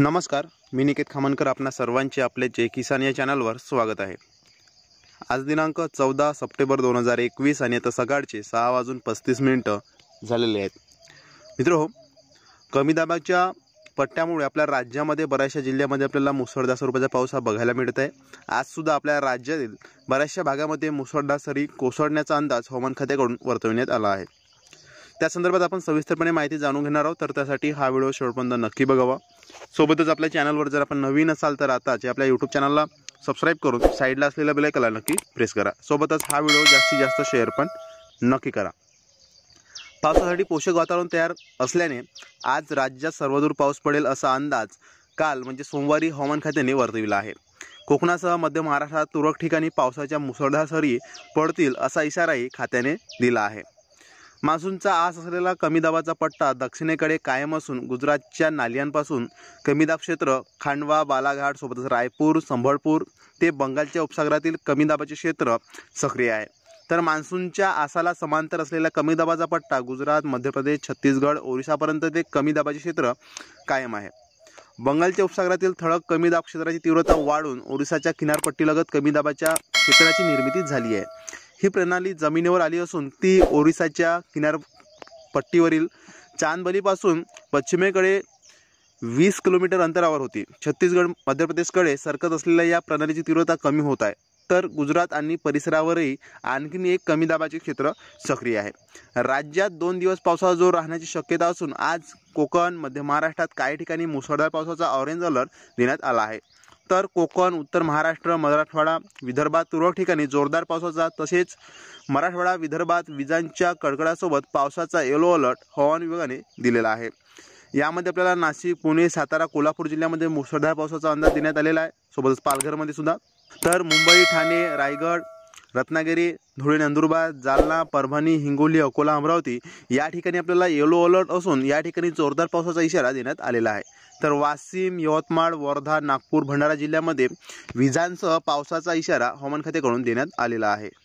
नमस्कार मी निकेत खामनकर आपणा सर्वांचे आपले जे किसान या चॅनलवर स्वागत आहे आज दिनांक चौदा सप्टेंबर दोन हजार एकवीस आणि आता सकाळचे सहा वाजून पस्तीस मिनटं झालेले आहेत मित्र हो कमी दाबाच्या पट्ट्यामुळे आपल्या राज्यामध्ये बऱ्याचशा जिल्ह्यामध्ये आपल्याला मुसळधार स्वरूपाचा पाऊस हा बघायला मिळत आहे आजसुद्धा आपल्या राज्यातील बऱ्याचशा भागामध्ये मुसळधार सरी कोसळण्याचा अंदाज हवामान खात्याकडून वर्तविण्यात आला आहे त्या संदर्भात आपण सविस्तरपणे माहिती जाणून घेणार आहोत तर त्यासाठी हा व्हिडिओ शेवटपर्यंत नक्की बघावा सोबतच आपल्या चॅनलवर जर आपण नवीन असाल तर आताच आपल्या युट्यूब चॅनलला सबस्क्राईब करून साईडला असलेल्या कला नक्की प्रेस करा सोबतच हा व्हिडिओ जास्तीत जास्त शेअर पण नक्की करा पावसासाठी पोषक वातावरण तयार असल्याने आज राज्यात सर्वदूर पाऊस पडेल असा अंदाज काल म्हणजे सोमवारी हवामान खात्याने वर्तविला आहे कोकणासह मध्य महाराष्ट्रात तुरळक ठिकाणी पावसाच्या मुसळधार सरी पडतील असा इशाराही खात्याने दिला आहे मान्सूनचा आस असलेला कमी दाबाचा पट्टा दक्षिणेकडे कायम असून गुजरातच्या नालियांपासून कमी दाब क्षेत्र खांडवा बालाघाट सोबतच रायपूर संभळपूर ते बंगालच्या उपसागरातील कमी दाबाचे क्षेत्र सक्रिय आहे तर मान्सूनच्या आसाला समांतर असलेला कमी दाबाचा पट्टा गुजरात मध्य प्रदेश छत्तीसगड ओरिसापर्यंत ते कमी दाबाचे क्षेत्र कायम आहे बंगालच्या उपसागरातील ठळक कमी दाब क्षेत्राची तीव्रता वाढून ओरिसाच्या किनारपट्टीलगत कमी दाबाच्या क्षेत्राची निर्मिती झाली आहे ही प्रणाली जमिनीवर आली असून ती ओरिसाच्या किनारपट्टीवरील चांदबलीपासून पश्चिमेकडे वीस किलोमीटर अंतरावर होती छत्तीसगड मध्य प्रदेशकडे सरकत असलेल्या या प्रणालीची तीव्रता कमी होत आहे तर गुजरात आणि परिसरावरही आणखीन एक कमी दाबाचे क्षेत्र सक्रिय आहे राज्यात दोन दिवस पावसाचा जोर राहण्याची शक्यता असून आज कोकण मध्य महाराष्ट्रात काही ठिकाणी मुसळधार पावसाचा ऑरेंज अलर्ट देण्यात आला आहे उत्तर कोकण उत्तर महाराष्ट्र मराठवाडा विदर्भात तुरळक ठिकाणी जोरदार पावसाचा तसेच मराठवाडा विदर्भात विजांच्या कडकडासोबत पावसाचा येलो अलर्ट हवामान विभागाने दिलेला आहे यामध्ये आपल्याला नाशिक पुणे सातारा कोल्हापूर जिल्ह्यामध्ये मुसळधार पावसाचा अंदाज देण्यात आलेला आहे सोबतच पालघरमध्ये सुद्धा तर मुंबई ठाणे रायगड रत्नागिरी धुळे नंदुरबार जालना परभणी हिंगोली अकोला अमरावती या ठिकाणी आपल्याला येलो अलर्ट असून या ठिकाणी जोरदार पावसाचा इशारा देण्यात आलेला आहे तर वाशिम यवतमाळ वर्धा नागपूर भंडारा जिल्ह्यामध्ये विजांसह पावसाचा इशारा हवामान खात्याकडून देण्यात आलेला आहे